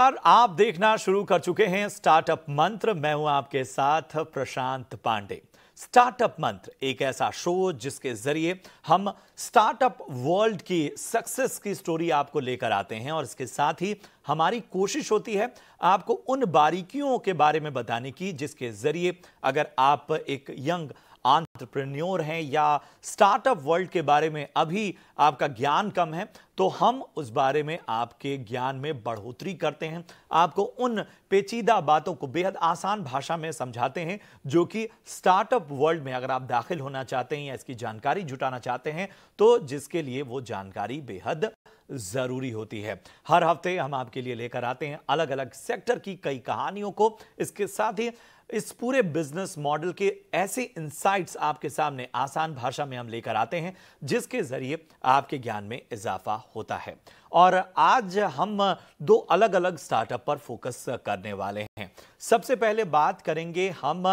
आप देखना शुरू कर चुके हैं स्टार्टअप मंत्र मैं हूं आपके साथ प्रशांत पांडे स्टार्टअप मंत्र एक ऐसा शो जिसके जरिए हम स्टार्टअप वर्ल्ड की सक्सेस की स्टोरी आपको लेकर आते हैं और इसके साथ ही हमारी कोशिश होती है आपको उन बारीकियों के बारे में बताने की जिसके जरिए अगर आप एक यंग आंट्रप्रन्योर हैं या स्टार्टअप वर्ल्ड के बारे में अभी आपका ज्ञान कम है तो हम उस बारे में आपके ज्ञान में बढ़ोतरी करते हैं आपको उन पेचीदा बातों को बेहद आसान भाषा में समझाते हैं जो कि स्टार्टअप वर्ल्ड में अगर आप दाखिल होना चाहते हैं या इसकी जानकारी जुटाना चाहते हैं तो जिसके लिए वो जानकारी बेहद ज़रूरी होती है हर हफ्ते हम आपके लिए लेकर आते हैं अलग अलग सेक्टर की कई कहानियों को इसके साथ ही इस पूरे बिजनेस मॉडल के ऐसे इंसाइट्स आपके सामने आसान भाषा में हम लेकर आते हैं जिसके जरिए आपके ज्ञान में इजाफा होता है और आज हम दो अलग अलग स्टार्टअप पर फोकस करने वाले हैं सबसे पहले बात करेंगे हम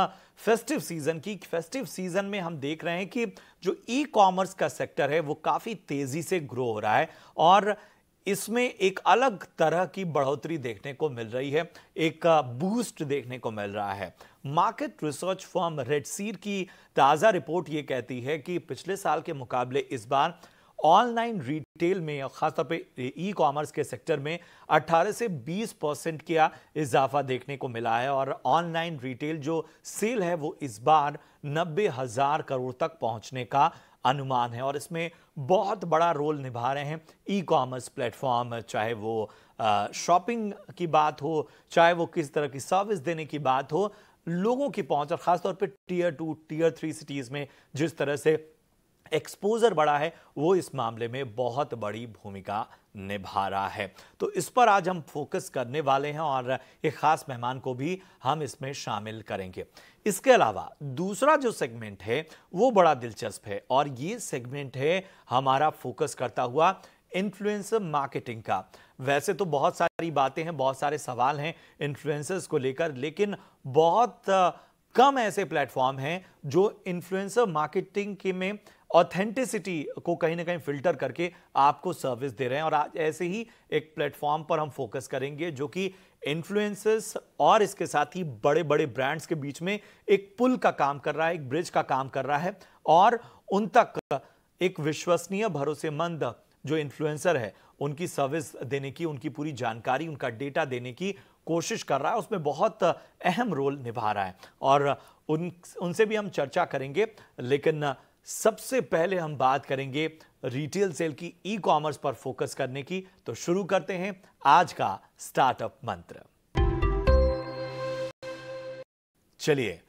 फेस्टिव सीजन की फेस्टिव सीजन में हम देख रहे हैं कि जो ई कॉमर्स का सेक्टर है वो काफ़ी तेज़ी से ग्रो हो रहा है और इसमें एक अलग तरह की बढ़ोतरी देखने को मिल रही है एक बूस्ट देखने को मिल रहा है मार्केट रिसर्च फॉर्म रेडसीर की ताज़ा रिपोर्ट ये कहती है कि पिछले साल के मुकाबले इस बार ऑनलाइन रिटेल में और खासतौर पे ई कॉमर्स के सेक्टर में 18 से 20 परसेंट का इजाफा देखने को मिला है और ऑनलाइन रिटेल जो सेल है वो इस बार नब्बे हज़ार करोड़ तक पहुंचने का अनुमान है और इसमें बहुत बड़ा रोल निभा रहे हैं ई कॉमर्स प्लेटफॉर्म चाहे वो शॉपिंग की बात हो चाहे वो किस तरह की सर्विस देने की बात हो लोगों की पहुंच और खासतौर पर tier two tier three cities में जिस तरह से एक्सपोजर बड़ा है वो इस मामले में बहुत बड़ी भूमिका निभा रहा है तो इस पर आज हम फोकस करने वाले हैं और एक ख़ास मेहमान को भी हम इसमें शामिल करेंगे इसके अलावा दूसरा जो सेगमेंट है वो बड़ा दिलचस्प है और ये सेगमेंट है हमारा फोकस करता हुआ इन्फ्लुएंसर मार्केटिंग का वैसे तो बहुत सारी बातें हैं बहुत सारे सवाल हैं इन्फ्लुएंसर्स को लेकर लेकिन बहुत कम ऐसे प्लेटफॉर्म हैं जो इन्फ्लुएंसर मार्केटिंग के में ऑथेंटिसिटी को कहीं ना कहीं फिल्टर करके आपको सर्विस दे रहे हैं और आज ऐसे ही एक प्लेटफॉर्म पर हम फोकस करेंगे जो कि इन्फ्लुएंसेस और इसके साथ ही बड़े बड़े ब्रांड्स के बीच में एक पुल का काम कर रहा है एक ब्रिज का काम कर रहा है और उन तक एक विश्वसनीय भरोसेमंद जो इन्फ्लुएंसर है उनकी सर्विस देने की उनकी पूरी जानकारी उनका डेटा देने की कोशिश कर रहा है उसमें बहुत अहम रोल निभा रहा है और उन उनसे भी हम चर्चा करेंगे लेकिन सबसे पहले हम बात करेंगे रिटेल सेल की ई कॉमर्स पर फोकस करने की तो शुरू करते हैं आज का स्टार्टअप मंत्र चलिए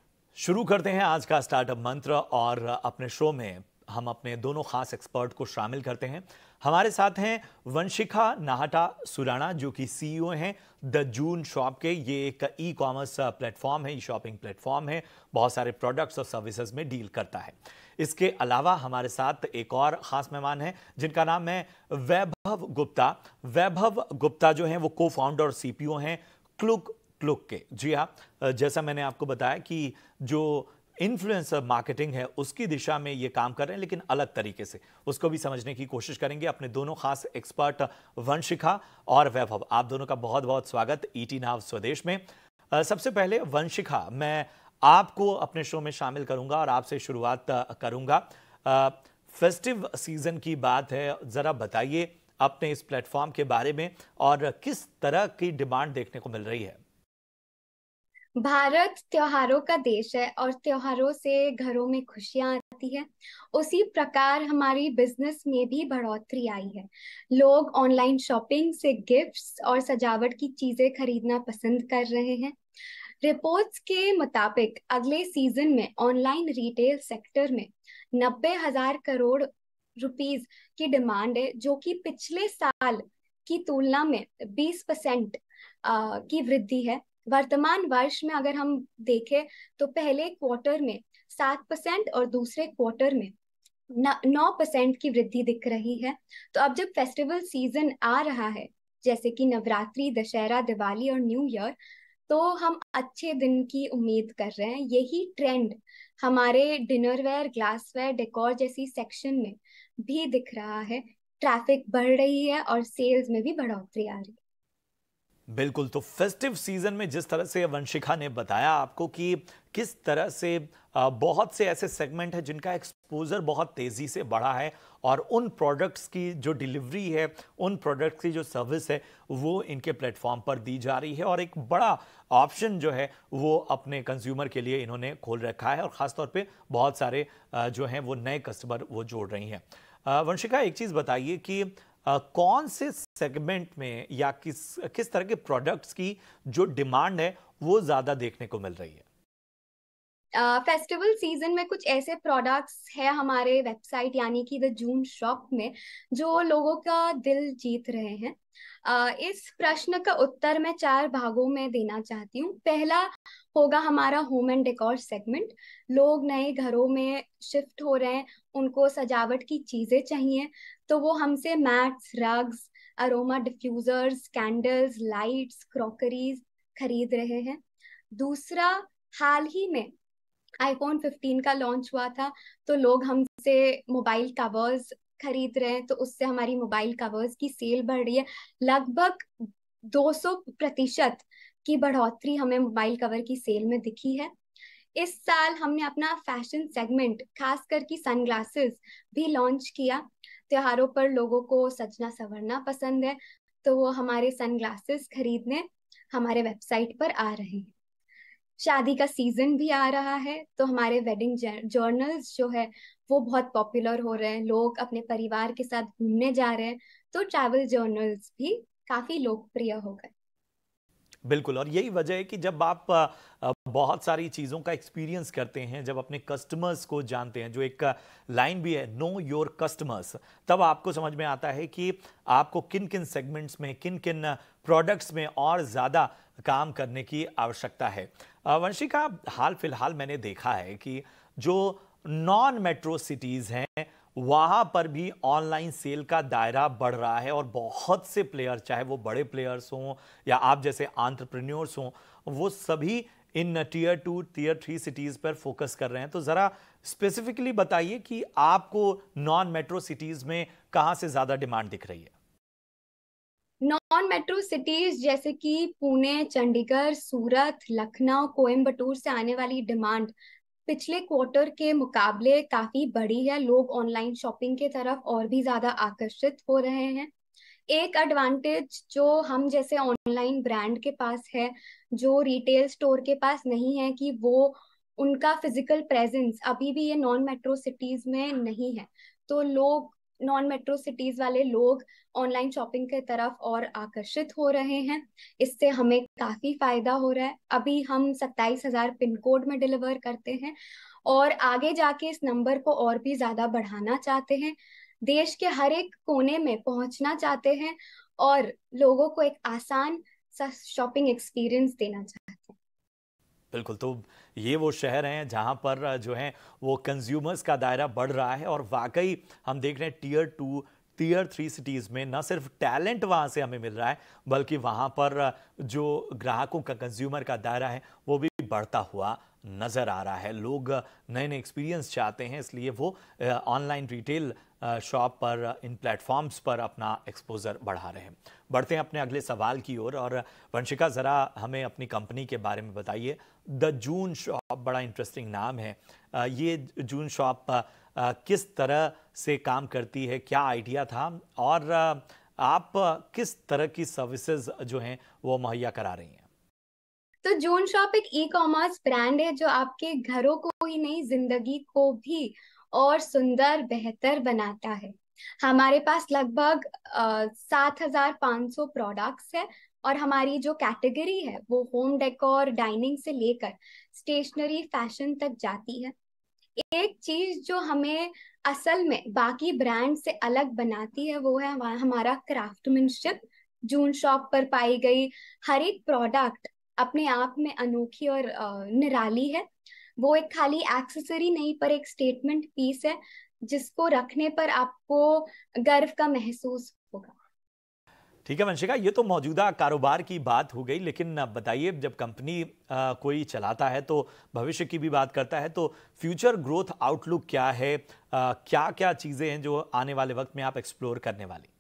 शुरू करते हैं आज का स्टार्टअप मंत्र और अपने शो में हम अपने दोनों खास एक्सपर्ट को शामिल करते हैं हमारे साथ हैं वंशिखा नाहटा सुराना जो कि सीईओ e हैं द जून शॉप के ये एक ई कॉमर्स प्लेटफॉर्म है ई शॉपिंग प्लेटफॉर्म है बहुत सारे प्रोडक्ट्स और सर्विसेज में डील करता है इसके अलावा हमारे साथ एक और ख़ास मेहमान हैं जिनका नाम है वैभव गुप्ता वैभव गुप्ता जो है वो को फाउंडर और सी हैं क्लुक क्लुक के जी हाँ जैसा मैंने आपको बताया कि जो इन्फ्लुएंसर मार्केटिंग है उसकी दिशा में ये काम कर रहे हैं लेकिन अलग तरीके से उसको भी समझने की कोशिश करेंगे अपने दोनों खास एक्सपर्ट वंशिखा और वैभव आप दोनों का बहुत बहुत स्वागत ईटी e नाव स्वदेश में सबसे पहले वंशिखा मैं आपको अपने शो में शामिल करूंगा और आपसे शुरुआत करूंगा फेस्टिव सीजन की बात है ज़रा बताइए अपने इस प्लेटफॉर्म के बारे में और किस तरह की डिमांड देखने को मिल रही है भारत त्योहारों का देश है और त्योहारों से घरों में खुशियां आती है उसी प्रकार हमारी बिजनेस में भी बढ़ोतरी आई है लोग ऑनलाइन शॉपिंग से गिफ्ट्स और सजावट की चीजें खरीदना पसंद कर रहे हैं रिपोर्ट्स के मुताबिक अगले सीजन में ऑनलाइन रिटेल सेक्टर में नब्बे हजार करोड़ रुपीज की डिमांड है जो कि पिछले साल की तुलना में 20 परसेंट की वृद्धि है वर्तमान वर्ष में अगर हम देखें तो पहले क्वार्टर में सात परसेंट और दूसरे क्वार्टर में नौ परसेंट की वृद्धि दिख रही है तो अब जब फेस्टिवल सीजन आ रहा है जैसे कि नवरात्रि दशहरा दिवाली और न्यू ईयर तो हम अच्छे दिन की उम्मीद कर रहे हैं यही ट्रेंड हमारे डिनरवेयर ग्लासवेयर डेकोर जैसी सेक्शन में भी दिख रहा है ट्रैफिक बढ़ रही है और सेल्स में भी बढ़ोतरी आ रही है बिल्कुल तो फेस्टिव सीजन में जिस तरह से वंशिका ने बताया आपको कि किस तरह से बहुत से ऐसे सेगमेंट हैं जिनका एक्सपोजर बहुत तेज़ी से बढ़ा है और उन प्रोडक्ट्स की जो डिलीवरी है उन प्रोडक्ट्स की जो सर्विस है वो इनके प्लेटफॉर्म पर दी जा रही है और एक बड़ा ऑप्शन जो है वो अपने कंज्यूमर के लिए इन्होंने खोल रखा है और ख़ासतौर पर बहुत सारे जो हैं वो नए कस्टमर वो जोड़ रही हैं वंशिका एक चीज़ बताइए कि Uh, कौन से सेगमेंट में या किस किस तरह के प्रोडक्ट्स की जो डिमांड है वो ज्यादा देखने को मिल रही है फेस्टिवल uh, सीजन में कुछ ऐसे प्रोडक्ट्स है हमारे वेबसाइट यानी कि द जून शॉप में जो लोगों का दिल जीत रहे हैं uh, इस प्रश्न का उत्तर मैं चार भागों में देना चाहती हूँ पहला होगा हमारा होम एंड डेकोर सेगमेंट लोग नए घरों में शिफ्ट हो रहे हैं उनको सजावट की चीजें चाहिए तो वो हमसे mats rugs aroma diffusers candles lights crockeries खरीद रहे हैं दूसरा हाल ही में आईफोन 15 का लॉन्च हुआ था तो लोग हमसे मोबाइल कवर्स खरीद रहे हैं तो उससे हमारी मोबाइल कवर्स की सेल बढ़ रही है लगभग 200 प्रतिशत की बढ़ोतरी हमें मोबाइल कवर की सेल में दिखी है इस साल हमने अपना फैशन सेगमेंट खास करके सनग्लासेस भी लॉन्च किया त्योहारों पर लोगों को सजना संवरना पसंद है तो वो हमारे सनग्लासेस खरीदने हमारे वेबसाइट पर आ रहे हैं शादी का सीजन भी आ रहा है तो हमारे वेडिंग जर्नल्स जो है वो बहुत पॉपुलर हो रहे हैं लोग अपने परिवार के साथ घूमने जा रहे हैं तो ट्रैवल जर्नल्स भी काफी लोकप्रिय हो गए बिल्कुल और यही वजह है कि जब आप बहुत सारी चीज़ों का एक्सपीरियंस करते हैं जब अपने कस्टमर्स को जानते हैं जो एक लाइन भी है नो योर कस्टमर्स तब आपको समझ में आता है कि आपको किन किन सेगमेंट्स में किन किन प्रोडक्ट्स में और ज़्यादा काम करने की आवश्यकता है वंशिका हाल फिलहाल मैंने देखा है कि जो नॉन मेट्रो सिटीज़ हैं वहां पर भी ऑनलाइन सेल का दायरा बढ़ रहा है और बहुत से प्लेयर चाहे वो बड़े प्लेयर्स हों या आप जैसे आंट्रप्रन्योर्स हों वो सभी इन tier two tier three cities पर फोकस कर रहे हैं तो ज़रा स्पेसिफिकली बताइए कि आपको नॉन मेट्रो सिटीज़ में कहाँ से ज़्यादा डिमांड दिख रही है नॉन मेट्रो सिटीज जैसे कि पुणे चंडीगढ़ सूरत लखनऊ कोयम्बटूर से आने वाली डिमांड पिछले क्वार्टर के मुकाबले काफी बड़ी है लोग ऑनलाइन शॉपिंग की तरफ और भी ज्यादा आकर्षित हो रहे हैं एक एडवांटेज जो हम जैसे ऑनलाइन ब्रांड के पास है जो रिटेल स्टोर के पास नहीं है कि वो उनका फिजिकल प्रेजेंस अभी भी ये नॉन मेट्रो सिटीज में नहीं है तो लोग नॉन मेट्रो सिटीज वाले लोग ऑनलाइन शॉपिंग की तरफ और आकर्षित हो रहे हैं इससे हमें काफी फायदा हो रहा है अभी हम सत्ताईस हजार पिन कोड में डिलीवर करते हैं और आगे जाके इस नंबर को और भी ज्यादा बढ़ाना चाहते हैं देश के हर एक कोने में पहुंचना चाहते हैं और लोगों को एक आसान सा शॉपिंग एक्सपीरियंस देना चाहते हैं बिल्कुल तो ये वो शहर हैं जहां पर जो है वो कंज्यूमर्स का दायरा बढ़ रहा है और वाकई हम देख रहे हैं tier two tier three cities में न सिर्फ टैलेंट वहाँ से हमें मिल रहा है बल्कि वहाँ पर जो ग्राहकों का कंज्यूमर का दायरा है वो भी बढ़ता हुआ नज़र आ रहा है लोग नए नए एक्सपीरियंस चाहते हैं इसलिए वो ऑनलाइन रिटेल शॉप पर इन प्लेटफॉर्म्स पर अपना एक्सपोजर बढ़ा रहे हैं बढ़ते हैं अपने अगले सवाल की ओर और, वंशिका ज़रा हमें अपनी कंपनी के बारे में बताइए द जून शॉप बड़ा इंटरेस्टिंग नाम है ये जून शॉप किस तरह से काम करती है क्या आइडिया था और आप किस तरह की सर्विसेज जो हैं वो मुहैया करा रही हैं तो जून शॉप एक ई कॉमर्स ब्रांड है जो आपके घरों को ही नहीं जिंदगी को भी और सुंदर बेहतर बनाता है हमारे पास लगभग सात हजार पाँच सौ प्रोडक्ट्स है और हमारी जो कैटेगरी है वो होम डेकोर डाइनिंग से लेकर स्टेशनरी फैशन तक जाती है एक चीज जो हमें असल में बाकी ब्रांड से अलग बनाती है वो है हमारा क्राफ्टमैनशिप जून शॉप पर पाई गई हर एक प्रोडक्ट अपने आप में अनोखी और निराली है वो एक खाली एक्सेसरी नहीं पर एक स्टेटमेंट पीस है जिसको रखने पर आपको गर्व का महसूस होगा ठीक है वंशिका ये तो मौजूदा कारोबार की बात हो गई लेकिन बताइए जब कंपनी कोई चलाता है तो भविष्य की भी बात करता है तो फ्यूचर ग्रोथ आउटलुक क्या है आ, क्या क्या चीज़ें हैं जो आने वाले वक्त में आप एक्सप्लोर करने वाले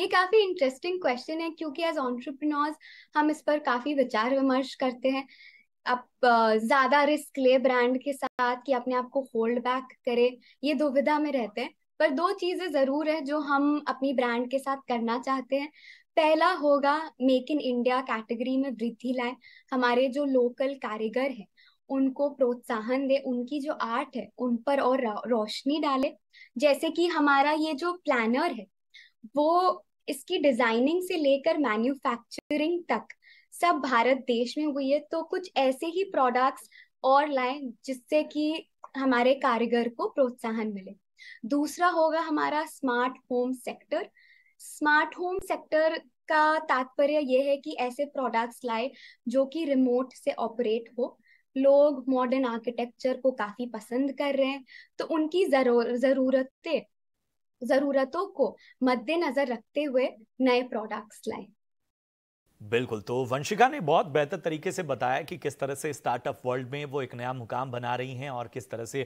ये काफी इंटरेस्टिंग क्वेश्चन है क्योंकि एज ऑन्टरप्रनोर्स हम इस पर काफी विचार विमर्श करते हैं आप ज्यादा रिस्क ले ब्रांड के साथ कि अपने आप को होल्ड बैक करे ये दुविधा में रहते हैं पर दो चीजें जरूर है जो हम अपनी ब्रांड के साथ करना चाहते हैं पहला होगा मेक इन इंडिया कैटेगरी में वृद्धि लाए हमारे जो लोकल कारीगर हैं उनको प्रोत्साहन दे उनकी जो आर्ट है उन पर और रोशनी डाले जैसे कि हमारा ये जो प्लानर है वो इसकी डिजाइनिंग से लेकर मैन्युफैक्चरिंग तक सब भारत देश में हुई है तो कुछ ऐसे ही प्रोडक्ट्स और लाएं जिससे कि हमारे कारीगर को प्रोत्साहन मिले दूसरा होगा हमारा smart home sector smart home sector का तात्पर्य यह है कि ऐसे प्रोडक्ट्स लाए जो कि रिमोट से ऑपरेट हो लोग मॉडर्न आर्किटेक्चर को काफी पसंद कर रहे हैं तो उनकी जरूर जरूरतें जरूरतों को मद्देनजर रखते हुए नए प्रोडक्ट्स लाएं बिल्कुल तो वंशिका ने बहुत बेहतर तरीके से बताया कि किस तरह से स्टार्टअप वर्ल्ड में वो एक नया मुकाम बना रही हैं और किस तरह से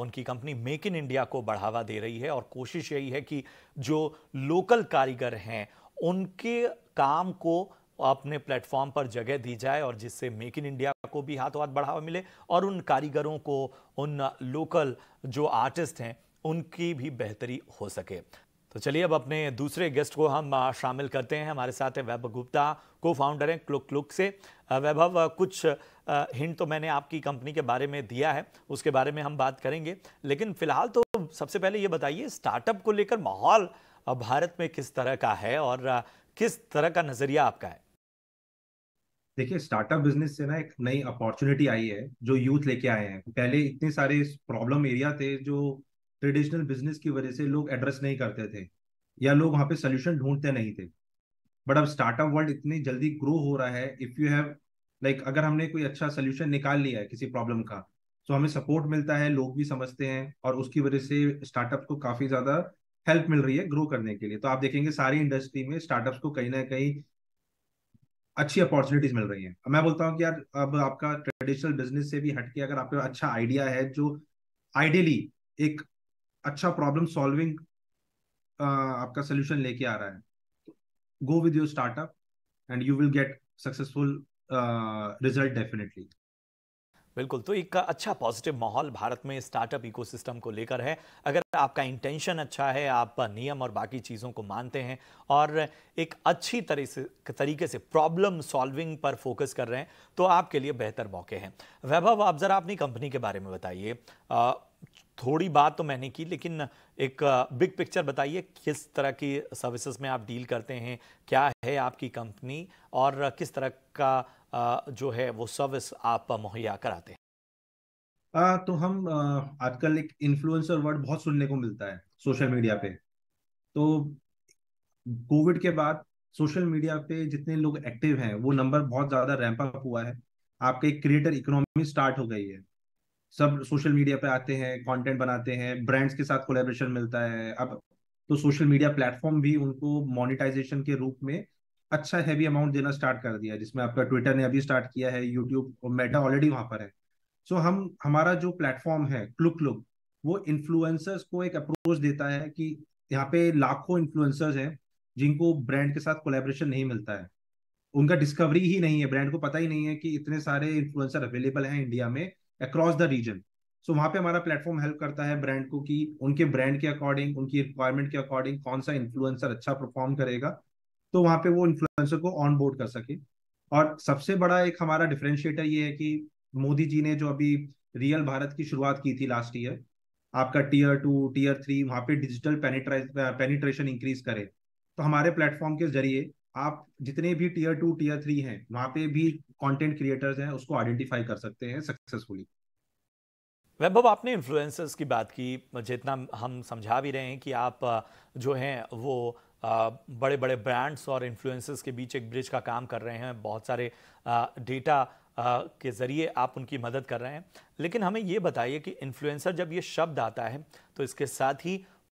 उनकी कंपनी मेक इन इंडिया को बढ़ावा दे रही है और कोशिश यही है कि जो लोकल कारीगर हैं उनके काम को अपने प्लेटफॉर्म पर जगह दी जाए और जिससे मेक इन इंडिया को भी हाथों हाथ बढ़ावा मिले और उन कारीगरों को उन लोकल जो आर्टिस्ट हैं उनकी भी बेहतरी हो सके तो चलिए अब अपने दूसरे गेस्ट को हम शामिल करते हैं हमारे साथ है वैभव गुप्ता को फाउंडर हैं क्लुक क्लुक से वैभव कुछ हिंट तो मैंने आपकी कंपनी के बारे में दिया है उसके बारे में हम बात करेंगे लेकिन फिलहाल तो सबसे पहले ये बताइए स्टार्टअप को लेकर माहौल भारत में किस तरह का है और किस तरह का नज़रिया आपका है देखिए स्टार्टअप बिजनेस से ना एक नई अपॉर्चुनिटी आई है जो यूथ लेके आए हैं पहले इतने सारे प्रॉब्लम एरिया थे जो ट्रेडिशनल बिजनेस की वजह से लोग एड्रेस नहीं करते थे या लोग वहाँ पे सोल्यूशन ढूंढते नहीं थे बट अब स्टार्टअप वर्ल्ड इतनी जल्दी ग्रो हो रहा है इफ़ यू हैव लाइक अगर हमने कोई अच्छा सोल्यूशन निकाल लिया है किसी प्रॉब्लम का तो हमें सपोर्ट मिलता है लोग भी समझते हैं और उसकी वजह से स्टार्टअप को काफ़ी ज़्यादा हेल्प मिल रही है ग्रो करने के लिए तो आप देखेंगे सारी इंडस्ट्री में स्टार्टअप्स को कहीं ना कहीं अच्छी अपॉर्चुनिटीज मिल रही हैं मैं बोलता हूँ कि यार अब आपका ट्रेडिशनल बिजनेस से भी हटके अगर आपके अच्छा आइडिया है जो आइडियली एक अच्छा प्रॉब्लम सॉल्विंग uh, आपका सोल्यूशन लेके आ रहा है go with your startup and you will get successful result definitely बिल्कुल तो एक अच्छा पॉजिटिव माहौल भारत में स्टार्टअप इकोसिस्टम को लेकर है अगर आपका इंटेंशन अच्छा है आप नियम और बाकी चीज़ों को मानते हैं और एक अच्छी तरह से तरीके से प्रॉब्लम सॉल्विंग पर फोकस कर रहे हैं तो आपके लिए बेहतर मौके हैं वैभव आप ज़रा अपनी कंपनी के बारे में बताइए थोड़ी बात तो मैंने की लेकिन एक बिग पिक्चर बताइए किस तरह की सर्विसेज में आप डील करते हैं क्या है आपकी कंपनी और किस तरह का जो है वो सर्विस आप मुहैया कराते हैं आ, तो हम आजकल एक इन्फ्लुएंसर वर्ड बहुत सुनने को मिलता है सोशल मीडिया पे तो कोविड के बाद सोशल मीडिया पे जितने लोग एक्टिव हैं वो नंबर बहुत ज्यादा रैंप अप हुआ है आपके एक क्रिएटर इकोनॉमी स्टार्ट हो गई है सब सोशल मीडिया पे आते हैं कंटेंट बनाते हैं ब्रांड्स के साथ कोलेब्रेशन मिलता है अब तो सोशल मीडिया प्लेटफॉर्म भी उनको मोनिटाइजेशन के रूप में अच्छा हैवी अमाउंट देना स्टार्ट कर दिया जिसमें आपका ट्विटर ने अभी स्टार्ट किया है यूट्यूब और मेटा ऑलरेडी वहां पर है सो हम हमारा जो प्लेटफॉर्म है क्लुक क्लुक वो इन्फ्लुएंसर्स को एक अप्रोच देता है कि यहाँ पे लाखों इन्फ्लुएंसर्स हैं जिनको ब्रांड के साथ कोलेब्रेशन नहीं मिलता है उनका डिस्कवरी ही नहीं है ब्रांड को पता ही नहीं है कि इतने सारे इन्फ्लुएंसर अवेलेबल हैं इंडिया में अक्रॉस द रीजन सो वहां पे हमारा प्लेटफॉर्म हेल्प करता है ब्रांड को कि उनके ब्रांड के अकॉर्डिंग उनकी रिक्वायरमेंट के अकॉर्डिंग कौन सा इन्फ्लुएंसर अच्छा परफॉर्म करेगा तो वहां पे वो इन्फ्लुएंसर को ऑन बोर्ड कर सके और सबसे बड़ा एक हमारा डिफ्रेंशिएटर ये है कि मोदी जी ने जो अभी रियल भारत की शुरुआत की थी लास्ट ईयर आपका टीयर टू टीयर थ्री वहाँ पे डिजिटल पेनिट्रेशन इंक्रीज करे तो हमारे प्लेटफॉर्म के जरिए आप जितने भी टीयर टू टीयर थ्री हैं वहां पे भी कंटेंट क्रिएटर्स हैं उसको आइडेंटिफाई कर सकते हैं सक्सेसफुली वैभव आपने इन्फ्लुएंसर्स की बात की जितना हम समझा भी रहे हैं कि आप जो हैं वो बड़े बड़े ब्रांड्स और इन्फ्लुएंसर्स के बीच एक ब्रिज का काम कर रहे हैं बहुत सारे डेटा के ज़रिए आप उनकी मदद कर रहे हैं लेकिन हमें ये बताइए कि इन्फ्लुएंसर जब ये शब्द आता है तो इसके साथ ही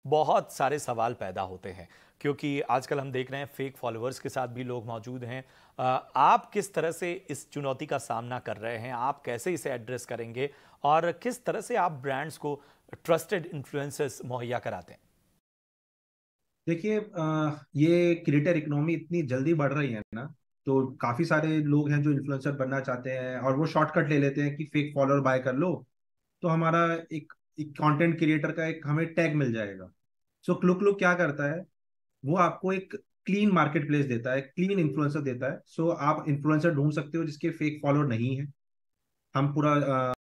बहुत सारे सवाल पैदा होते हैं क्योंकि आजकल हम देख रहे हैं फेक फॉलोअर्स के साथ भी लोग मौजूद हैं आप किस तरह से इस चुनौती का सामना कर रहे हैं आप कैसे इसे एड्रेस करेंगे और किस तरह से आप ब्रांड्स को ट्रस्टेड इन्फ्लुएंसर्स मुहैया कराते हैं देखिए ये क्रिएटर इकोनॉमी इतनी जल्दी बढ़ रही है ना तो काफी सारे लोग हैं जो इन्फ्लुएंसर बनना चाहते हैं और वो शॉर्टकट ले लेते हैं कि फेक फॉलोअर बाय कर लो तो हमारा एक, एक कंटेंट क्रिएटर का एक हमें टैग मिल जाएगा सो so, क्लुकलो क्या करता है वो आपको एक क्लीन मार्केट प्लेस देता है क्लीन इन्फ्लुएंसर देता है सो so, आप इन्फ्लुएंसर ढूंढ सकते हो जिसके फेक फॉलोअर नहीं है हम पूरा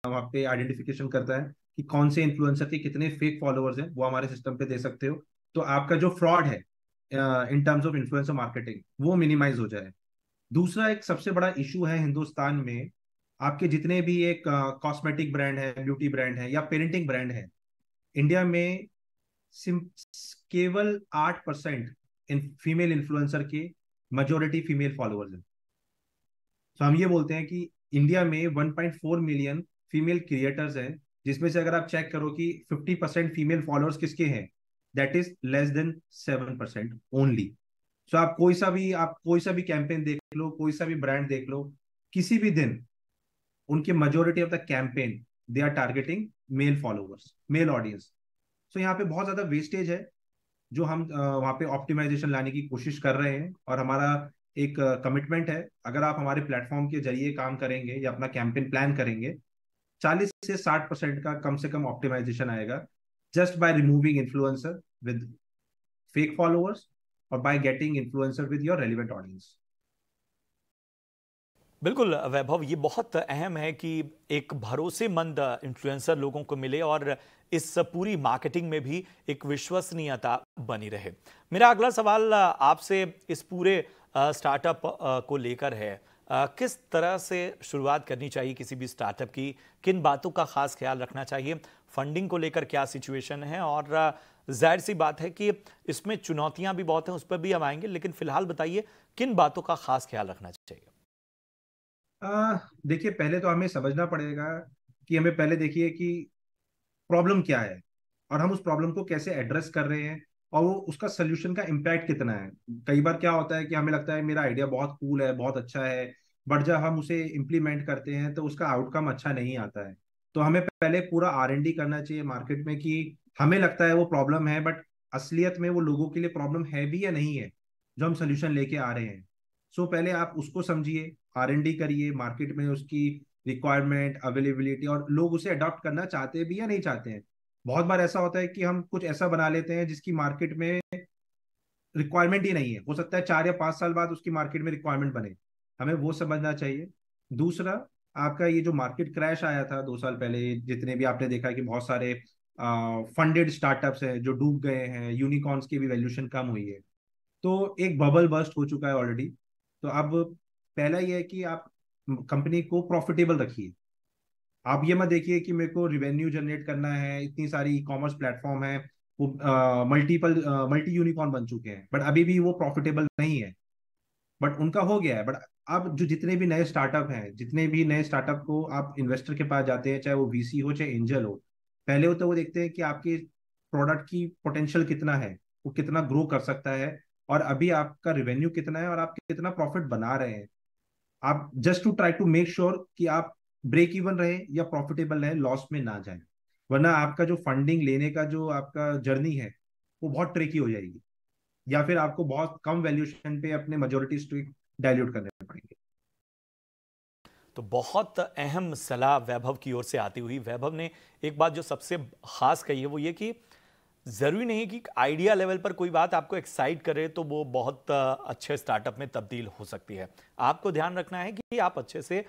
वहाँ पे आइडेंटिफिकेशन करता है कि कौन से इन्फ्लुएंसर के कितने फेक फॉलोअर्स हैं वो हमारे सिस्टम पे दे सकते हो तो आपका जो फ्रॉड है in terms of influencer marketing वो मिनिमाइज हो जाए दूसरा एक सबसे बड़ा इशू है हिंदुस्तान में आपके जितने भी एक कॉस्मेटिक ब्रांड है ब्यूटी ब्रांड है या पेरेंटिंग ब्रांड है इंडिया में केवल आठ परसेंट इन फीमेल इन्फ्लुएंसर के मेजोरिटी फीमेल फॉलोअर्स हैं तो हम ये बोलते हैं कि इंडिया में 1.4 मिलियन फीमेल क्रिएटर्स हैं जिसमें से अगर आप चेक करो कि 50 परसेंट फीमेल फॉलोअर्स किसके हैं that is less than seven percent only so आप कोई सा भी आप कोई सा भी कैंपेन देख लो कोई सा भी ब्रांड देख लो किसी भी दिन उनके majority of the campaign they are targeting male followers male audience so तो यहाँ पे बहुत ज्यादा वेस्टेज है जो हम वहाँ पे ऑप्टिमाइजेशन लाने की कोशिश कर रहे हैं और हमारा एक कमिटमेंट है अगर आप हमारे प्लेटफॉर्म के जरिए काम करेंगे या अपना कैंपेन प्लान करेंगे 40 से 60 परसेंट का कम से कम ऑप्टिमाइजेशन आएगा just by removing influencer with fake followers और by getting influencer with your relevant audience बिल्कुल वैभव ये बहुत अहम है कि एक भरोसेमंद इन्फ्लुएंसर लोगों को मिले और इस पूरी मार्केटिंग में भी एक विश्वसनीयता बनी रहे मेरा अगला सवाल आपसे इस पूरे स्टार्टअप को लेकर है किस तरह से शुरुआत करनी चाहिए किसी भी स्टार्टअप की किन बातों का खास ख्याल रखना चाहिए फंडिंग को लेकर क्या सिचुएशन है और जाहिर सी बात है कि इसमें चुनौतियां भी बहुत हैं उस पर भी हम आएंगे लेकिन फिलहाल बताइए किन बातों का खास ख्याल रखना चाहिए देखिए पहले तो हमें समझना पड़ेगा कि हमें पहले देखिए कि प्रॉब्लम क्या है और हम उस प्रॉब्लम को कैसे एड्रेस कर रहे हैं और वो उसका सोल्यूशन का इम्पैक्ट कितना है कई बार क्या होता है कि हमें लगता है मेरा आइडिया बहुत कूल है बहुत अच्छा है बट जब हम उसे इम्प्लीमेंट करते हैं तो उसका आउटकम अच्छा नहीं आता है तो हमें पहले पूरा आर एन डी करना चाहिए मार्केट में कि हमें लगता है वो प्रॉब्लम है बट असलियत में वो लोगों के लिए प्रॉब्लम है भी या नहीं है जो हम सोल्यूशन लेके आ रहे हैं सो so, पहले आप उसको समझिए आर एन डी करिए मार्केट में उसकी रिक्वायरमेंट अवेलेबिलिटी और लोग उसे अडॉप्ट करना चाहते भी या नहीं चाहते हैं बहुत बार ऐसा होता है कि हम कुछ ऐसा बना लेते हैं जिसकी मार्केट में रिक्वायरमेंट ही नहीं है हो सकता है चार या पाँच साल बाद उसकी मार्केट में रिक्वायरमेंट बने हमें वो समझना चाहिए दूसरा आपका ये जो मार्केट क्रैश आया था दो साल पहले जितने भी आपने देखा कि बहुत सारे फंडेड स्टार्टअप्स हैं जो डूब गए हैं यूनिकॉर्न्स की भी वैल्यूशन कम हुई है तो एक बबल बस्ट हो चुका है ऑलरेडी तो अब पहला यह है कि आप कंपनी को प्रॉफिटेबल रखिए आप ये मत देखिए कि मेरे को रिवेन्यू जनरेट करना है इतनी सारी ई कॉमर्स प्लेटफॉर्म है वो मल्टीपल मल्टी यूनिकॉर्न बन चुके हैं बट अभी भी वो प्रॉफिटेबल नहीं है बट उनका हो गया है बट अब जो जितने भी नए स्टार्टअप हैं जितने भी नए स्टार्टअप को आप इन्वेस्टर के पास जाते हैं चाहे वो वीसी हो चाहे एंजल हो पहले होता तो है वो देखते हैं कि आपके प्रोडक्ट की पोटेंशियल कितना है वो कितना ग्रो कर सकता है और अभी आपका रेवेन्यू कितना है और आप कितना प्रॉफिट बना रहे हैं आप just to try to make sure कि आप ब्रेक इवन रहे या प्रॉफिटेबल रहे लॉस में ना जाए वरना आपका जो फंडिंग लेने का जो आपका जर्नी है वो बहुत ट्रिकी हो जाएगी या फिर आपको बहुत कम वैल्यूशन पे अपने मेजोरिटी स्टेक डाइल्यूट करने पड़ेंगे तो बहुत अहम सलाह वैभव की ओर से आती हुई वैभव ने एक बात जो सबसे खास कही है वो ये कि ज़रूरी नहीं कि आइडिया लेवल पर कोई बात आपको एक्साइट करे तो वो बहुत अच्छे स्टार्टअप में तब्दील हो सकती है आपको ध्यान रखना है कि आप अच्छे से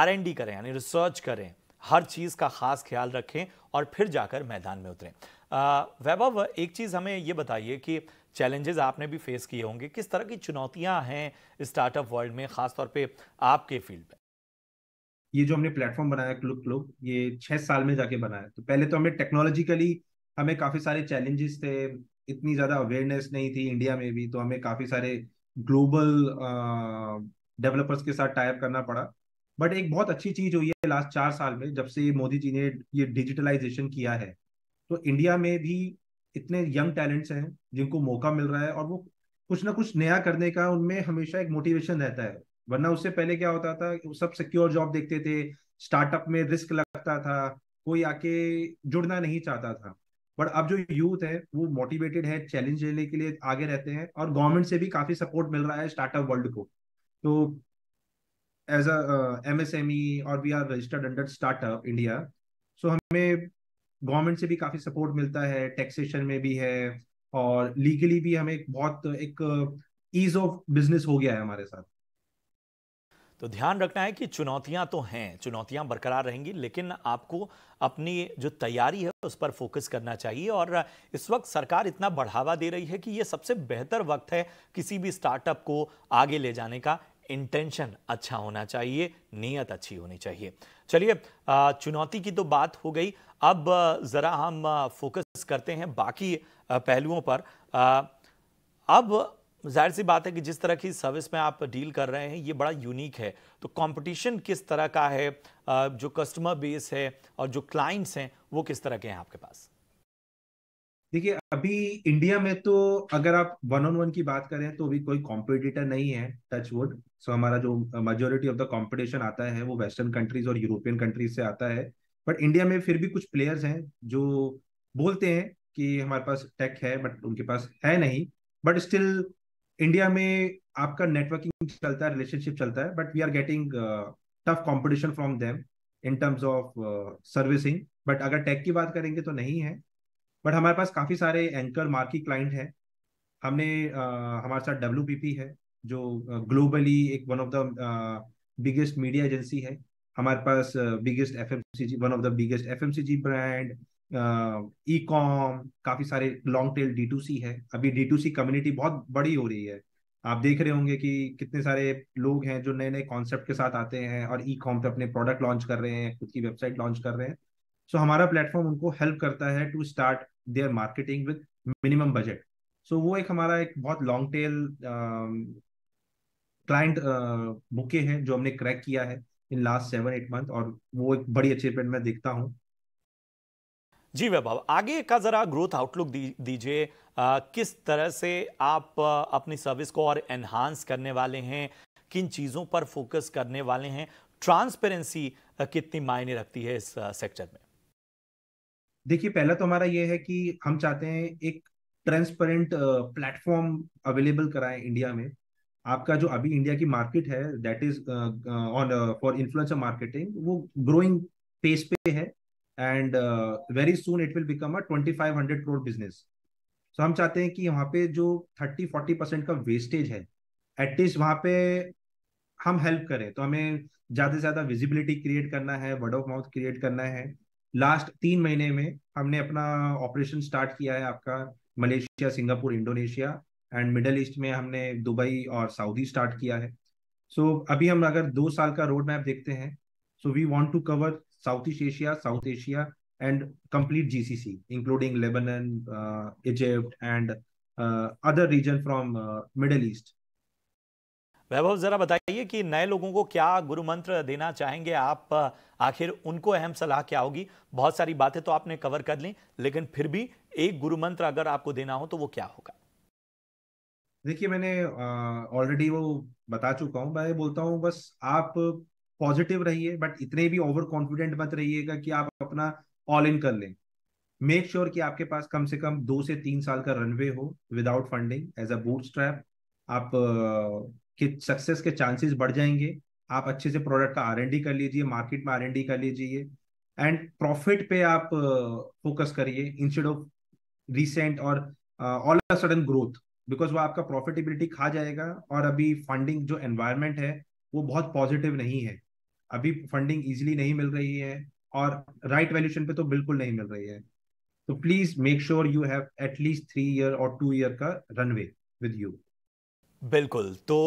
आर एन डी करें यानी रिसर्च करें हर चीज़ का खास ख्याल रखें और फिर जाकर मैदान में उतरें वैभव एक चीज़ हमें ये बताइए कि चैलेंजेस आपने भी फेस किए होंगे किस तरह की चुनौतियां हैं स्टार्टअप वर्ल्ड में खासतौर पे आपके फील्ड में ये जो हमने प्लेटफॉर्म बनाया क्लुक क्लुक ये छह साल में जाके बनाया तो पहले तो हमें टेक्नोलॉजिकली हमें काफी सारे चैलेंजेस थे इतनी ज्यादा अवेयरनेस नहीं थी इंडिया में भी तो हमें काफी सारे ग्लोबल डेवलपर्स के साथ टाइप करना पड़ा बट एक बहुत अच्छी चीज हुई है लास्ट चार साल में जब से मोदी जी ने ये डिजिटलाइजेशन किया है तो इंडिया में भी इतने यंग टैलेंट्स हैं जिनको मौका मिल रहा है और वो कुछ ना कुछ नया करने का उनमें हमेशा एक मोटिवेशन रहता है वरना उससे पहले क्या होता था सब सिक्योर जॉब देखते थे स्टार्टअप में रिस्क लगता था कोई आके जुड़ना नहीं चाहता था बट अब जो यूथ है वो मोटिवेटेड है चैलेंज लेने के लिए आगे रहते हैं और गवर्नमेंट से भी काफी सपोर्ट मिल रहा है स्टार्टअप वर्ल्ड को तो as a M S M E और we are registered under startup India so हमें गवर्नमेंट से भी काफी सपोर्ट मिलता है टैक्सेशन में भी है और लीगली भी हमें बहुत एक ईज ऑफ बिजनेस हो गया है हमारे साथ तो ध्यान रखना है कि चुनौतियां तो हैं चुनौतियां बरकरार रहेंगी लेकिन आपको अपनी जो तैयारी है उस पर फोकस करना चाहिए और इस वक्त सरकार इतना बढ़ावा दे रही है कि ये सबसे बेहतर वक्त है किसी भी स्टार्टअप को आगे ले जाने का इंटेंशन अच्छा होना चाहिए नीयत अच्छी होनी चाहिए चलिए चुनौती की तो बात हो गई अब ज़रा हम फोकस करते हैं बाकी पहलुओं पर अब जाहिर सी बात है कि जिस तरह की सर्विस में आप डील कर रहे हैं ये बड़ा यूनिक है तो कंपटीशन किस तरह का है जो कस्टमर बेस है और जो क्लाइंट्स हैं वो किस तरह के हैं आपके पास देखिए अभी इंडिया में तो अगर आप वन ऑन वन की बात करें तो अभी कोई कॉम्पिटिटर नहीं है टच वुड सो हमारा जो मेजोरिटी ऑफ द कॉम्पिटिशन आता है वो वेस्टर्न कंट्रीज और यूरोपियन कंट्रीज से आता है बट इंडिया में फिर भी कुछ प्लेयर्स हैं जो बोलते हैं कि हमारे पास टेक है बट उनके पास है नहीं बट स्टिल इंडिया में आपका नेटवर्किंग चलता है रिलेशनशिप चलता है but we are getting tough competition from them in terms of servicing but अगर टेक की बात करेंगे तो नहीं है बट हमारे पास काफ़ी सारे एंकर मार्की क्लाइंट हैं हमने uh, हमारे साथ डब्ल्यू है जो ग्लोबली uh, एक one of the biggest media agency है हमारे पास biggest F M C G one of the biggest F M C G brand E com e काफी सारे long tail D to C है अभी डी टू सी कम्युनिटी बहुत बड़ी हो रही है आप देख रहे होंगे कि कितने सारे लोग हैं जो नए नए कॉन्सेप्ट के साथ आते हैं और ई e कॉम पे अपने प्रोडक्ट लॉन्च कर रहे हैं खुद की वेबसाइट लॉन्च कर रहे हैं सो so, हमारा प्लेटफॉर्म उनको हेल्प करता है to start their marketing with minimum budget so वो एक हमारा एक बहुत लॉन्ग टेल क्लाइंट बुके हैं जो हमने क्रैक किया है in last seven eight month और वो एक बड़ी अचीवमेंट मैं देखता हूँ जी वैभव आगे का जरा ग्रोथ आउटलुक दीजिए किस तरह से आप अपनी सर्विस को और एनहांस करने वाले हैं किन चीज़ों पर फोकस करने वाले हैं ट्रांसपेरेंसी कितनी मायने रखती है इस सेक्टर में देखिए पहला तो हमारा ये है कि हम चाहते हैं एक ट्रांसपेरेंट प्लेटफॉर्म अवेलेबल कराएं इंडिया में आपका जो अभी इंडिया की मार्केट है that is on for influencer marketing वो ग्रोइंग पेस पे है and very soon it will become a hundred crore business so हम चाहते हैं कि वहाँ पे जो थर्टी फोर्टी परसेंट का वेस्टेज है एटलीस्ट वहाँ पे हम हेल्प करें तो हमें ज़्यादा से ज़्यादा विजिबिलिटी क्रिएट करना है वर्ड ऑफ माउथ क्रिएट करना है लास्ट तीन महीने में हमने अपना ऑपरेशन स्टार्ट किया है आपका Malaysia Singapore Indonesia and Middle East में हमने दुबई और सऊदी स्टार्ट किया है सो so, अभी हम अगर दो साल का रोड मैप देखते हैं so we want to cover South East Asia South Asia and complete GCC, including Lebanon, uh, Egypt, and uh, other region from uh, Middle Vaibhav जरा बताइए कि नए लोगों को क्या गुरु मंत्र देना चाहेंगे आप आखिर उनको अहम सलाह क्या होगी बहुत सारी बातें तो आपने कवर कर ली लेकिन फिर भी एक गुरु मंत्र अगर आपको देना हो तो वो क्या होगा देखिए मैंने ऑलरेडी वो बता चुका हूँ मैं बोलता हूँ बस आप पॉजिटिव रहिए बट इतने भी ओवर कॉन्फिडेंट मत रहिएगा कि आप अपना ऑल इन कर लें मेक श्योर sure कि आपके पास कम से कम दो से तीन साल का रनवे हो without funding as a bootstrap आप के सक्सेस के चांसेस बढ़ जाएंगे आप अच्छे से प्रोडक्ट का आर कर लीजिए मार्केट में आर कर लीजिए एंड प्रॉफिट पे आप फोकस करिए इंस्टेड ऑफ रिसेंट और all of sudden growth because वो आपका प्रॉफिटेबिलिटी खा जाएगा और अभी फंडिंग जो एनवायरमेंट है वो बहुत पॉजिटिव नहीं है अभी फंडिंग इजीली नहीं मिल रही है और राइट वैल्यूशन पे तो बिल्कुल नहीं मिल रही है तो please make sure you have at least three year और टू ईयर का रनवे विद यू बिल्कुल तो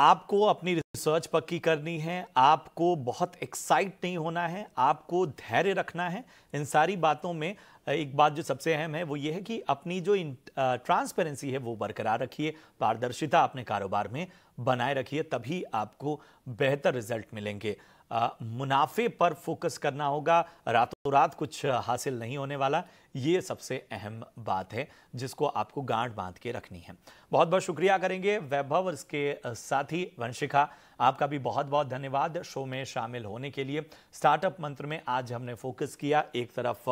आपको अपनी रिसर्च पक्की करनी है आपको बहुत एक्साइट नहीं होना है आपको धैर्य रखना है इन सारी बातों में एक बात जो सबसे अहम है वो ये है कि अपनी जो ट्रांसपेरेंसी है वो बरकरार रखिए पारदर्शिता अपने कारोबार में बनाए रखिए तभी आपको बेहतर रिजल्ट मिलेंगे मुनाफे पर फोकस करना होगा रातों रात कुछ हासिल नहीं होने वाला ये सबसे अहम बात है जिसको आपको गांठ बांध के रखनी है बहुत बहुत शुक्रिया करेंगे वैभव और इसके साथी वंशिखा आपका भी बहुत बहुत धन्यवाद शो में शामिल होने के लिए स्टार्टअप मंत्र में आज हमने फोकस किया एक तरफ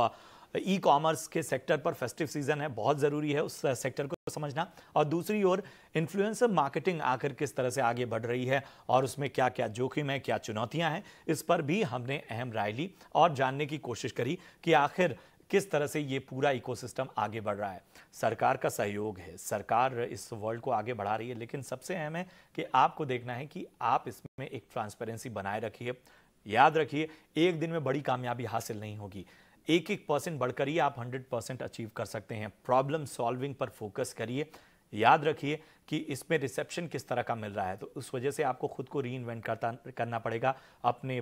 ई कॉमर्स के सेक्टर पर फेस्टिव सीजन है बहुत ज़रूरी है उस सेक्टर को समझना और दूसरी ओर इन्फ्लुएंसर मार्केटिंग आखिर किस तरह से आगे बढ़ रही है और उसमें क्या क्या जोखिम है क्या चुनौतियां हैं इस पर भी हमने अहम राय ली और जानने की कोशिश करी कि आखिर किस तरह से ये पूरा इकोसिस्टम आगे बढ़ रहा है सरकार का सहयोग है सरकार इस वर्ल्ड को आगे बढ़ा रही है लेकिन सबसे अहम है कि आपको देखना है कि आप इसमें एक ट्रांसपेरेंसी बनाए रखिए याद रखिए एक दिन में बड़ी कामयाबी हासिल नहीं होगी एक एक परसेंट बढ़ करिए आप हंड्रेड परसेंट अचीव कर सकते हैं प्रॉब्लम सॉल्विंग पर फोकस करिए याद रखिए कि इसमें रिसेप्शन किस तरह का मिल रहा है तो उस वजह से आपको खुद को री इन्वेंट करता करना पड़ेगा अपने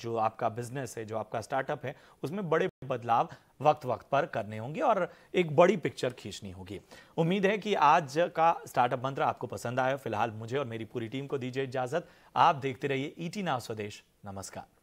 जो आपका बिजनेस है जो आपका स्टार्टअप है उसमें बड़े बदलाव वक्त वक्त पर करने होंगे और एक बड़ी पिक्चर खींचनी होगी उम्मीद है कि आज का स्टार्टअप मंत्र आपको पसंद आया फिलहाल मुझे और मेरी पूरी टीम को दीजिए इजाजत आप देखते रहिए ईटी नाव स्वदेश नमस्कार